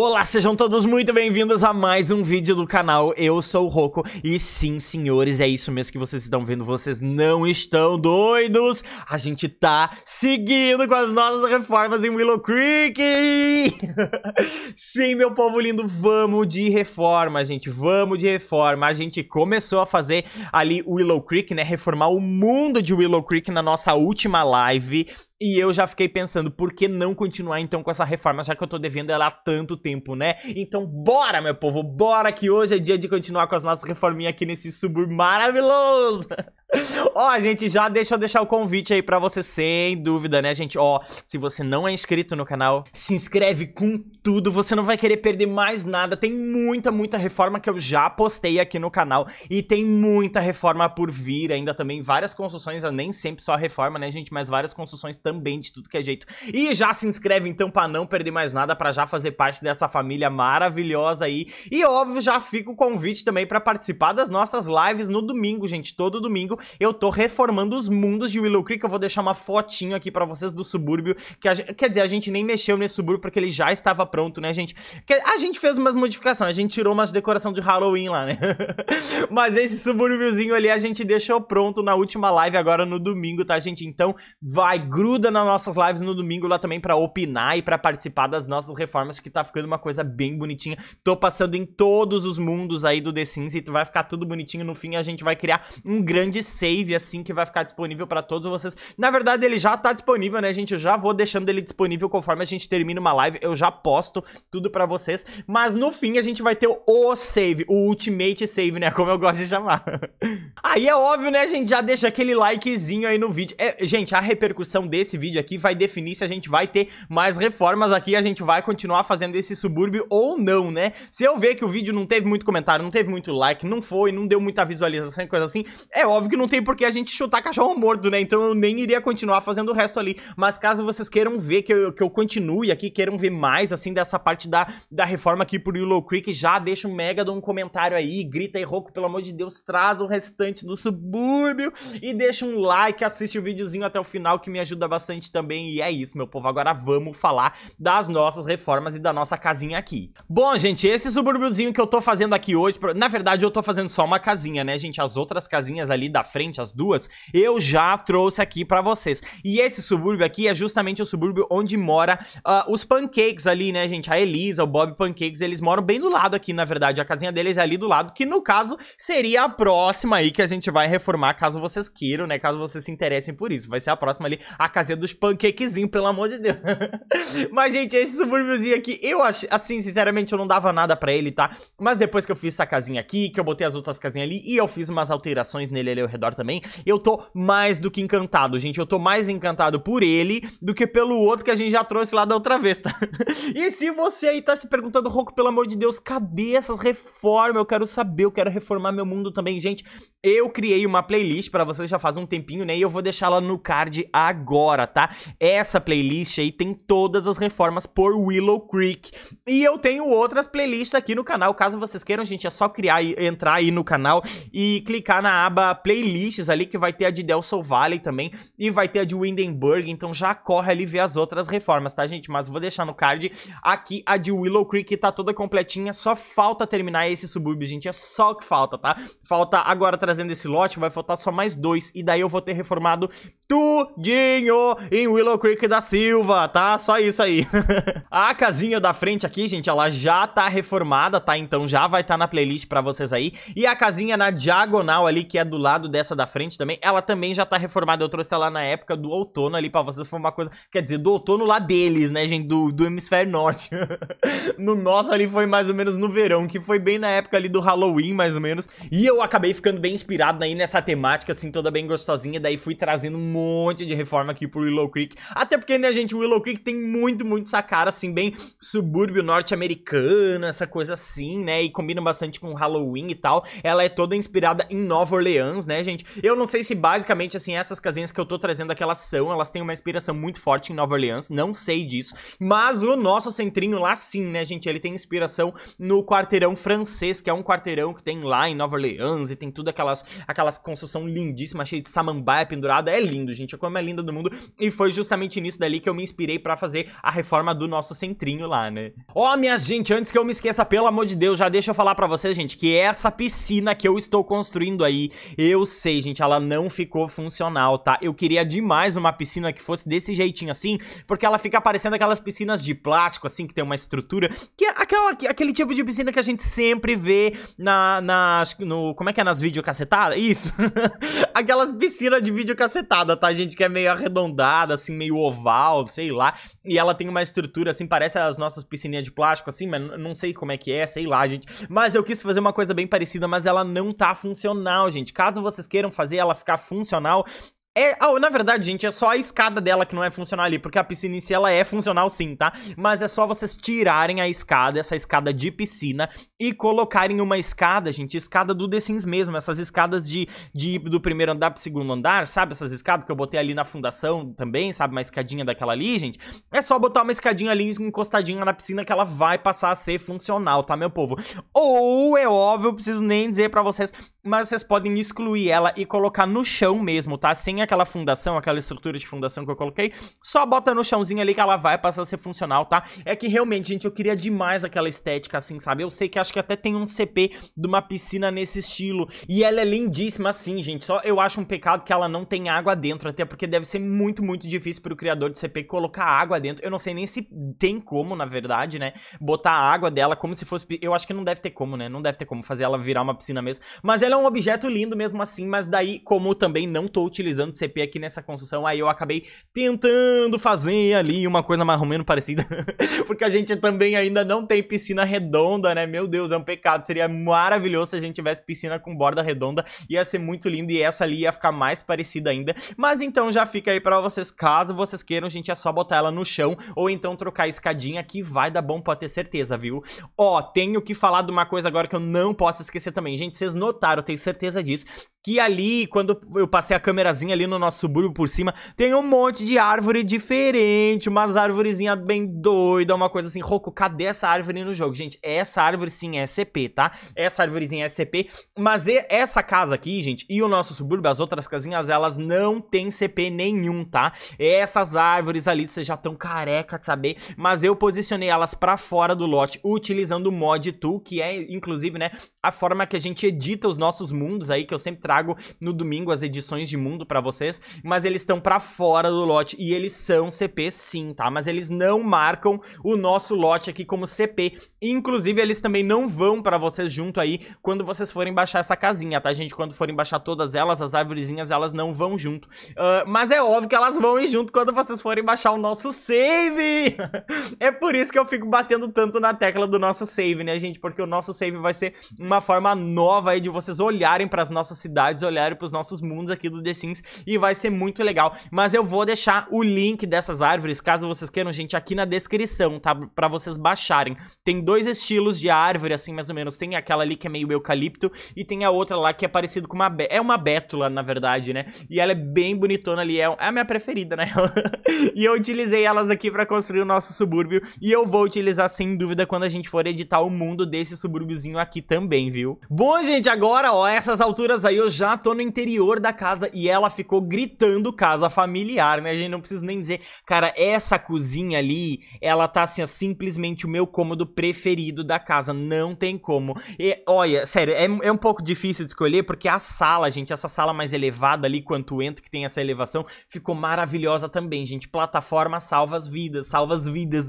Olá, sejam todos muito bem-vindos a mais um vídeo do canal, eu sou o Roco E sim, senhores, é isso mesmo que vocês estão vendo, vocês não estão doidos A gente tá seguindo com as nossas reformas em Willow Creek Sim, meu povo lindo, vamos de reforma, gente, vamos de reforma A gente começou a fazer ali Willow Creek, né, reformar o mundo de Willow Creek na nossa última live e eu já fiquei pensando, por que não continuar então com essa reforma, já que eu tô devendo ela há tanto tempo, né? Então bora, meu povo, bora que hoje é dia de continuar com as nossas reforminhas aqui nesse subúrbio maravilhoso! Ó, oh, gente, já deixa eu deixar o convite aí pra você, sem dúvida, né, gente? Ó, oh, se você não é inscrito no canal, se inscreve com tudo, você não vai querer perder mais nada. Tem muita, muita reforma que eu já postei aqui no canal e tem muita reforma por vir ainda também. Várias construções, nem sempre só reforma, né, gente? Mas várias construções também, de tudo que é jeito. E já se inscreve, então, pra não perder mais nada, pra já fazer parte dessa família maravilhosa aí. E, óbvio, já fica o convite também pra participar das nossas lives no domingo, gente. Todo domingo eu tô reformando os mundos de Willow Creek, eu vou deixar uma fotinho aqui pra vocês do subúrbio, que quer dizer, a gente nem mexeu nesse subúrbio porque ele já estava pronto, né, gente? A gente fez umas modificações, a gente tirou umas decoração de Halloween lá, né? Mas esse subúrbiozinho ali a gente deixou pronto na última live agora no domingo, tá, gente? Então vai, gruda nas nossas lives no domingo lá também pra opinar e pra participar das nossas reformas que tá ficando uma coisa bem bonitinha. Tô passando em todos os mundos aí do The Sims e vai ficar tudo bonitinho. No fim a gente vai criar um grande save, assim, que vai ficar disponível pra todos vocês. Na verdade, ele já tá disponível, né, gente? Eu já vou deixando ele disponível conforme a gente termina uma live. Eu já posto tudo pra vocês. Mas no fim, a gente vai ter o save, o ultimate save, né? Como eu gosto de chamar. aí é óbvio, né, gente? Já deixa aquele likezinho aí no vídeo. É, gente, a repercussão desse vídeo aqui vai definir se a gente vai ter mais reformas aqui. A gente vai continuar fazendo esse subúrbio ou não, né? Se eu ver que o vídeo não teve muito comentário, não teve muito like, não foi, não deu muita visualização e coisa assim, é óbvio que não tem por que a gente chutar cachorro morto, né? Então eu nem iria continuar fazendo o resto ali. Mas caso vocês queiram ver que eu, que eu continue aqui, queiram ver mais, assim, dessa parte da, da reforma aqui por Willow Creek, já deixa um mega de um comentário aí, grita aí, Roco, pelo amor de Deus, traz o restante do subúrbio e deixa um like, assiste o videozinho até o final, que me ajuda bastante também. E é isso, meu povo. Agora vamos falar das nossas reformas e da nossa casinha aqui. Bom, gente, esse subúrbiozinho que eu tô fazendo aqui hoje, na verdade eu tô fazendo só uma casinha, né, gente? As outras casinhas ali da frente, as duas, eu já trouxe aqui para vocês. E esse subúrbio aqui é justamente o subúrbio onde mora uh, os Pancakes ali, né, gente? A Elisa, o Bob Pancakes, eles moram bem do lado aqui, na verdade. A casinha deles é ali do lado, que no caso seria a próxima aí que a gente vai reformar, caso vocês queiram, né? Caso vocês se interessem por isso. Vai ser a próxima ali, a casinha dos pancakezinhos, pelo amor de Deus. Mas, gente, esse subúrbiozinho aqui, eu achei, assim, sinceramente, eu não dava nada pra ele, tá? Mas depois que eu fiz essa casinha aqui, que eu botei as outras casinhas ali e eu fiz umas alterações nele ali ao redor, redor também. Eu tô mais do que encantado, gente. Eu tô mais encantado por ele do que pelo outro que a gente já trouxe lá da outra vez, tá? e se você aí tá se perguntando, roco pelo amor de Deus, cadê essas reformas? Eu quero saber, eu quero reformar meu mundo também, gente. Eu criei uma playlist para vocês já faz um tempinho, né? E eu vou deixar lá no card agora, tá? Essa playlist aí tem todas as reformas por Willow Creek. E eu tenho outras playlists aqui no canal, caso vocês queiram, gente, é só criar e entrar aí no canal e clicar na aba playlist playlists ali que vai ter a de Delson Valley também e vai ter a de Windenburg, então já corre ali ver as outras reformas, tá, gente? Mas vou deixar no card aqui a de Willow Creek, tá toda completinha, só falta terminar esse subúrbio, gente, é só o que falta, tá? Falta agora trazendo esse lote, vai faltar só mais dois e daí eu vou ter reformado tudinho em Willow Creek da Silva, tá? Só isso aí. a casinha da frente aqui, gente, ela já tá reformada, tá? Então já vai estar tá na playlist pra vocês aí. E a casinha na diagonal ali, que é do lado dela, dessa da frente também, ela também já tá reformada. Eu trouxe ela na época do outono ali pra vocês. Foi uma coisa. Quer dizer, do outono lá deles, né, gente? Do, do hemisfério norte. no nosso ali foi mais ou menos no verão, que foi bem na época ali do Halloween, mais ou menos. E eu acabei ficando bem inspirado aí nessa temática, assim, toda bem gostosinha. Daí fui trazendo um monte de reforma aqui pro Willow Creek. Até porque, né, gente, o Willow Creek tem muito, muito essa cara, assim, bem subúrbio norte-americano, essa coisa assim, né? E combina bastante com Halloween e tal. Ela é toda inspirada em Nova Orleans, né, gente? gente? Eu não sei se basicamente, assim, essas casinhas que eu tô trazendo aqui, elas são, elas têm uma inspiração muito forte em Nova Orleans, não sei disso. Mas o nosso centrinho lá sim, né, gente? Ele tem inspiração no quarteirão francês, que é um quarteirão que tem lá em Nova Orleans e tem tudo aquelas, aquelas construção lindíssima, cheia de samambaia pendurada. É lindo, gente. É a coisa mais linda do mundo. E foi justamente nisso dali que eu me inspirei para fazer a reforma do nosso centrinho lá, né? Ó, oh, minha gente, antes que eu me esqueça, pelo amor de Deus, já deixa eu falar para vocês, gente, que essa piscina que eu estou construindo aí, eu sei, gente, ela não ficou funcional, tá? Eu queria demais uma piscina que fosse desse jeitinho assim, porque ela fica parecendo aquelas piscinas de plástico, assim, que tem uma estrutura, que é aquela, é aquele tipo de piscina que a gente sempre vê na, na no, como é que é, nas videocacetadas? Isso, aquelas piscinas de videocacetada, tá, gente, que é meio arredondada, assim, meio oval, sei lá, e ela tem uma estrutura, assim, parece as nossas piscininhas de plástico, assim, mas não sei como é que é, sei lá, gente, mas eu quis fazer uma coisa bem parecida, mas ela não tá funcional, gente, caso você vocês queiram fazer ela ficar funcional, é, ah, na verdade, gente, é só a escada dela que não é funcional ali, porque a piscina em si ela é funcional sim, tá? Mas é só vocês tirarem a escada, essa escada de piscina, e colocarem uma escada, gente, escada do The Sims mesmo, essas escadas de, de do primeiro andar pro segundo andar, sabe? Essas escadas que eu botei ali na fundação também, sabe? Uma escadinha daquela ali, gente. É só botar uma escadinha ali encostadinha na piscina que ela vai passar a ser funcional, tá, meu povo? Ou, é óbvio, eu preciso nem dizer pra vocês mas vocês podem excluir ela e colocar no chão mesmo, tá? Sem aquela fundação, aquela estrutura de fundação que eu coloquei, só bota no chãozinho ali que ela vai passar a ser funcional, tá? É que realmente, gente, eu queria demais aquela estética assim, sabe? Eu sei que acho que até tem um CP de uma piscina nesse estilo, e ela é lindíssima assim, gente, só eu acho um pecado que ela não tem água dentro, até porque deve ser muito, muito difícil pro criador de CP colocar água dentro, eu não sei nem se tem como, na verdade, né, botar a água dela como se fosse, eu acho que não deve ter como, né, não deve ter como fazer ela virar uma piscina mesmo, mas ela é um objeto lindo mesmo assim, mas daí, como também não tô utilizando CP aqui nessa construção, aí eu acabei tentando fazer ali uma coisa mais ou menos parecida, porque a gente também ainda não tem piscina redonda, né? Meu Deus, é um pecado, seria maravilhoso se a gente tivesse piscina com borda redonda, ia ser muito lindo e essa ali ia ficar mais parecida ainda, mas então já fica aí pra vocês, caso vocês queiram, a gente, é só botar ela no chão ou então trocar a escadinha que vai dar bom, pode ter certeza, viu? Ó, tenho que falar de uma coisa agora que eu não posso esquecer também, gente, vocês notaram eu tenho certeza disso. Que ali, quando eu passei a câmerazinha ali no nosso subúrbio por cima, tem um monte de árvore diferente, umas árvorezinha bem doida, uma coisa assim. Roco, cadê essa árvore no jogo? Gente, essa árvore sim é SCP, tá? Essa árvorezinha é SCP, mas essa casa aqui, gente, e o nosso subúrbio, as outras casinhas, elas não tem CP nenhum, tá? Essas árvores ali, vocês já estão careca de saber, mas eu posicionei elas pra fora do lote, utilizando o mod tool, que é, inclusive, né, a forma que a gente edita os nossos nossos mundos aí, que eu sempre trago no domingo as edições de mundo para vocês, mas eles estão para fora do lote e eles são CP sim, tá? Mas eles não marcam o nosso lote aqui como CP. Inclusive, eles também não vão para vocês junto aí quando vocês forem baixar essa casinha, tá, gente? Quando forem baixar todas elas, as árvorezinhas, elas não vão junto. Uh, mas é óbvio que elas vão ir junto quando vocês forem baixar o nosso save! é por isso que eu fico batendo tanto na tecla do nosso save, né, gente? Porque o nosso save vai ser uma forma nova aí de vocês olharem para as nossas cidades, olharem para os nossos mundos aqui do The Sims e vai ser muito legal. Mas eu vou deixar o link dessas árvores, caso vocês queiram, gente, aqui na descrição, tá? Para vocês baixarem. Tem dois estilos de árvore, assim, mais ou menos. Tem aquela ali que é meio eucalipto e tem a outra lá que é parecido com uma... É uma bétula, na verdade, né? E ela é bem bonitona ali, é, é a minha preferida, né? e eu utilizei elas aqui para construir o nosso subúrbio e eu vou utilizar, sem dúvida, quando a gente for editar o mundo desse subúrbiozinho aqui também, viu? Bom, gente, agora Cara, ó, essas alturas aí eu já tô no interior da casa e ela ficou gritando casa familiar, né? A gente não precisa nem dizer. Cara, essa cozinha ali, ela tá assim, ó, simplesmente o meu cômodo preferido da casa. Não tem como. E, olha, sério, é, é um pouco difícil de escolher porque a sala, gente, essa sala mais elevada ali, quanto entra, que tem essa elevação, ficou maravilhosa também, gente. Plataforma salva as vidas, salva as vidas.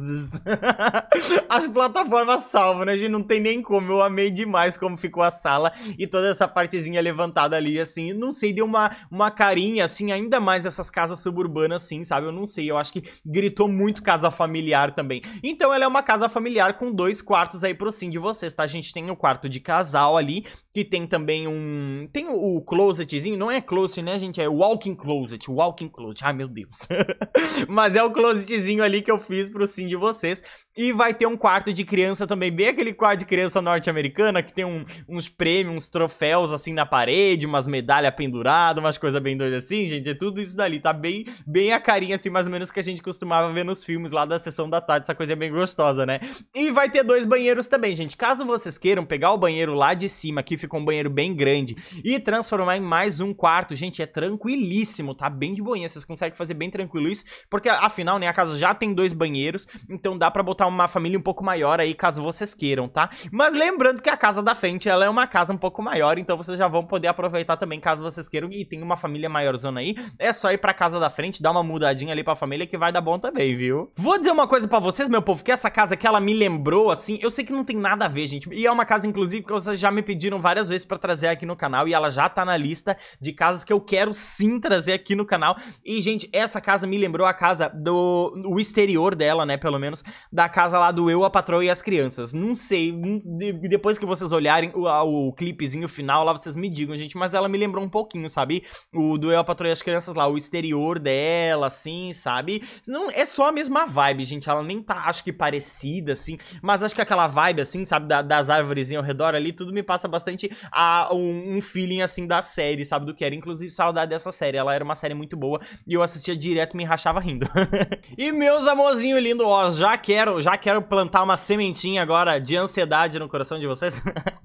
as plataformas salvam, né? A gente não tem nem como. Eu amei demais como ficou a sala e toda essa partezinha levantada ali, assim, não sei, deu uma, uma carinha, assim, ainda mais essas casas suburbanas, assim, sabe? Eu não sei, eu acho que gritou muito casa familiar também. Então ela é uma casa familiar com dois quartos aí pro sim de vocês, tá? A gente tem o um quarto de casal ali, que tem também um... tem o, o closetzinho, não é closet, né, gente? É walking closet, walking closet, ai meu Deus. Mas é o closetzinho ali que eu fiz pro sim de vocês. E vai ter um quarto de criança também, bem aquele quarto de criança norte-americana, que tem um, uns prêmios, uns troféus, troféus assim na parede, umas medalhas penduradas, umas coisas bem doidas assim, gente. É tudo isso dali. Tá bem, bem a carinha, assim, mais ou menos que a gente costumava ver nos filmes lá da sessão da tarde. Essa coisa é bem gostosa, né? E vai ter dois banheiros também, gente. Caso vocês queiram pegar o banheiro lá de cima, que fica um banheiro bem grande, e transformar em mais um quarto, gente, é tranquilíssimo, tá? Bem de boinha. Vocês conseguem fazer bem tranquilo isso, porque afinal, né, a casa já tem dois banheiros, então dá pra botar uma família um pouco maior aí, caso vocês queiram, tá? Mas lembrando que a casa da frente, ela é uma casa um pouco maior maior, então vocês já vão poder aproveitar também caso vocês queiram. E tem uma família maiorzona aí, é só ir pra casa da frente, dar uma mudadinha ali pra família que vai dar bom também, viu? Vou dizer uma coisa pra vocês, meu povo, que essa casa aqui, ela me lembrou, assim, eu sei que não tem nada a ver, gente. E é uma casa, inclusive, que vocês já me pediram várias vezes pra trazer aqui no canal e ela já tá na lista de casas que eu quero sim trazer aqui no canal. E, gente, essa casa me lembrou a casa do... o exterior dela, né, pelo menos, da casa lá do Eu, a Patroa e as Crianças. Não sei, hum, depois que vocês olharem o, o clipezinho final lá, vocês me digam, gente. Mas ela me lembrou um pouquinho, sabe? O Duel Patrulha das Crianças lá, o exterior dela, assim, sabe? Não, é só a mesma vibe, gente. Ela nem tá, acho que, parecida, assim. Mas acho que aquela vibe, assim, sabe? Da, das árvores ao redor ali, tudo me passa bastante a, um, um, feeling, assim, da série, sabe? Do que era. Inclusive, saudade dessa série. Ela era uma série muito boa e eu assistia direto e me rachava rindo. e meus amorzinho lindo, ó, já quero, já quero plantar uma sementinha agora de ansiedade no coração de vocês.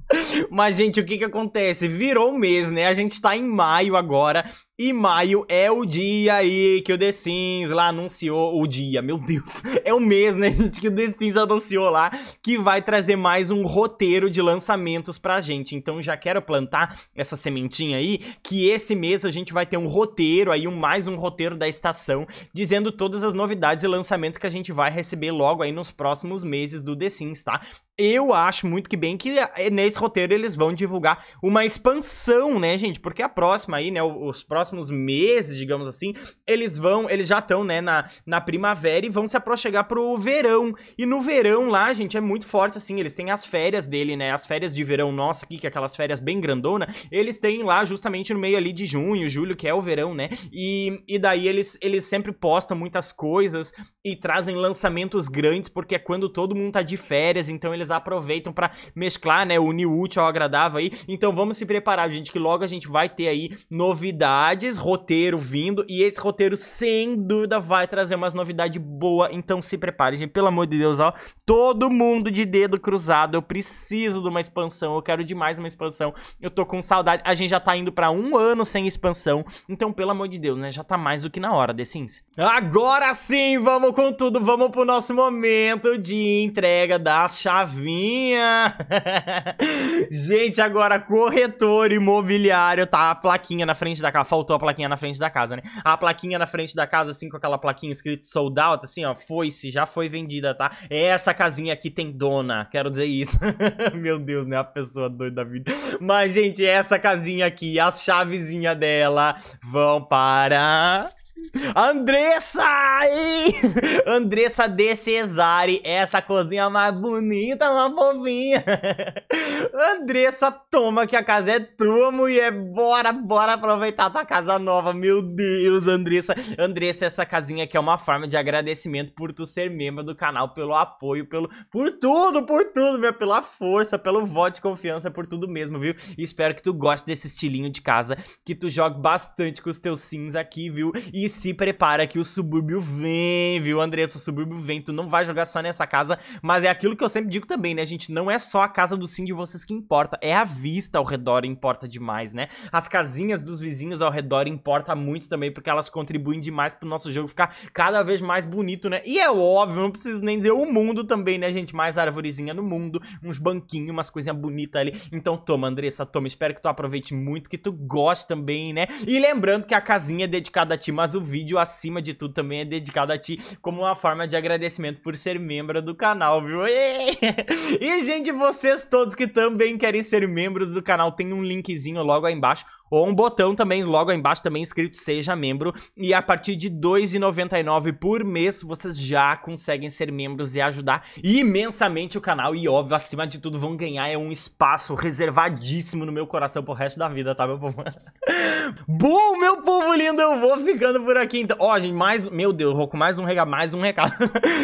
Mas, gente, o que que aconteceu? acontece? Virou o mês, né? A gente tá em maio agora. E maio é o dia aí que o The Sims lá anunciou o dia, meu Deus, é o mês, né, gente, que o The Sims anunciou lá que vai trazer mais um roteiro de lançamentos pra gente. Então já quero plantar essa sementinha aí que esse mês a gente vai ter um roteiro aí, um mais um roteiro da estação dizendo todas as novidades e lançamentos que a gente vai receber logo aí nos próximos meses do The Sims, tá? Eu acho muito que bem que eh, nesse roteiro eles vão divulgar uma expansão, né, gente? Porque a próxima aí, né, os próximos meses, digamos assim, eles vão, eles já estão, né, na, na primavera e vão se aproximar pro verão. E no verão lá, gente, é muito forte assim, eles têm as férias dele, né? As férias de verão nossa aqui, que é aquelas férias bem grandona, eles têm lá justamente no meio ali de junho, julho, que é o verão, né? E, e daí eles, eles sempre postam muitas coisas e trazem lançamentos grandes, porque é quando todo mundo tá de férias, então eles eles aproveitam pra mesclar, né, o o útil ao agradável aí. Então vamos se preparar, gente, que logo a gente vai ter aí novidades, roteiro vindo, e esse roteiro, sem dúvida, vai trazer umas novidades boas, então se prepare, gente, pelo amor de Deus, ó, todo mundo de dedo cruzado, eu preciso de uma expansão, eu quero demais uma expansão, eu tô com saudade, a gente já tá indo pra um ano sem expansão, então pelo amor de Deus, né, já tá mais do que na hora, The Sims. Agora sim, vamos com tudo, vamos pro nosso momento de entrega da chave Rafinha! Gente, agora corretor imobiliário, tá? A plaquinha na frente da casa. Faltou a plaquinha na frente da casa, né? A plaquinha na frente da casa, assim, com aquela plaquinha escrito sold out, assim, ó. Foi-se, já foi vendida, tá? É essa casinha aqui tem dona. Quero dizer isso. Meu Deus, né? A pessoa doida da vida. Mas, gente, essa casinha aqui, as chavezinhas dela vão para. Andressa! Andressa de Cesare, essa cozinha mais bonita, mais fofinha. Andressa, toma que a casa é tua, mulher. Bora, bora aproveitar tua casa nova. Meu Deus, Andressa. Andressa, essa casinha aqui é uma forma de agradecimento por tu ser membro do canal, pelo apoio, pelo por tudo, por tudo, meu, pela força, pelo voto de confiança, por tudo mesmo, viu? E espero que tu goste desse estilinho de casa, que tu jogue bastante com os teus sims aqui, viu? E e se prepara que o subúrbio vem, viu, Andressa? O subúrbio vem. Tu não vai jogar só nessa casa. Mas é aquilo que eu sempre digo também, né, gente? Não é só a casa do sim de vocês que importa. É a vista ao redor importa demais, né? As casinhas dos vizinhos ao redor importa muito também, porque elas contribuem demais pro nosso jogo ficar cada vez mais bonito, né? E é óbvio, não preciso nem dizer o mundo também, né, gente? Mais arvorezinha no mundo, uns banquinhos, umas coisinhas bonitas ali. Então toma, Andressa, toma. Espero que tu aproveite muito, que tu goste também, né? E lembrando que a casinha é dedicada a ti, mas o vídeo, acima de tudo, também é dedicado a ti como uma forma de agradecimento por ser membro do canal, viu? E, gente, vocês todos que também querem ser membros do canal, tem um linkzinho logo aí embaixo ou um botão também logo aí embaixo também escrito seja membro e a partir de 2,99 por mês vocês já conseguem ser membros e ajudar imensamente o canal e óbvio acima de tudo vão ganhar é um espaço reservadíssimo no meu coração pro resto da vida, tá meu povo? Bom, meu povo lindo, eu vou ficando por aqui, então. Ó, oh, gente, mais... Meu Deus, Roku, mais um recado, mais um recado.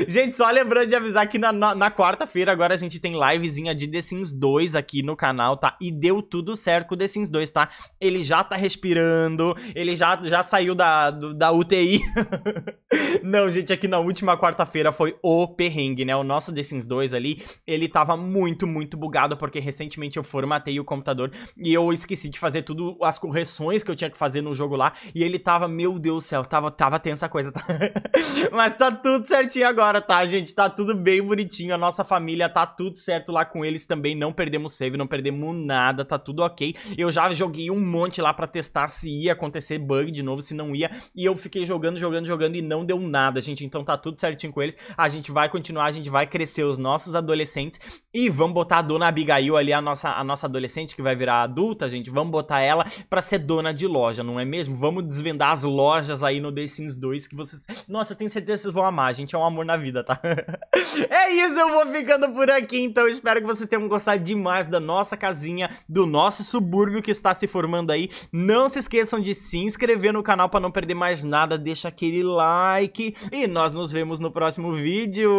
gente, só lembrando de avisar que na, na, na quarta-feira agora a gente tem livezinha de The Sims 2 aqui no canal, tá? E deu tudo certo com o The Sims 2, tá? Ele já tá respirando, ele já, já saiu da, da UTI. Não, gente, aqui é na última quarta-feira foi o perrengue, né? O nosso The Sims 2 ali, ele tava muito, muito bugado, porque recentemente eu formatei o computador e eu esqueci de fazer tudo, as correções que eu tinha que fazer no jogo lá, e ele tava, meu Deus céu, tava, tava tensa a coisa, tá? Mas tá tudo certinho agora, tá, gente? Tá tudo bem bonitinho, a nossa família tá tudo certo lá com eles também, não perdemos save, não perdemos nada, tá tudo ok. Eu já joguei um monte lá pra testar se ia acontecer bug de novo, se não ia, e eu fiquei jogando, jogando, jogando e não deu nada, gente, então tá tudo certinho com eles. A gente vai continuar, a gente vai crescer os nossos adolescentes e vamos botar a dona Abigail ali, a nossa, a nossa adolescente que vai virar adulta, gente, vamos botar ela pra ser dona de loja, não é mesmo? Vamos desvendar as lojas aí no The Sims 2 que vocês... Nossa, eu tenho certeza que vocês vão amar, gente. É um amor na vida, tá? é isso, eu vou ficando por aqui, então. Espero que vocês tenham gostado demais da nossa casinha, do nosso subúrbio que está se formando aí. Não se esqueçam de se inscrever no canal para não perder mais nada. Deixa aquele like e nós nos vemos no próximo vídeo.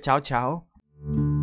Tchau, tchau.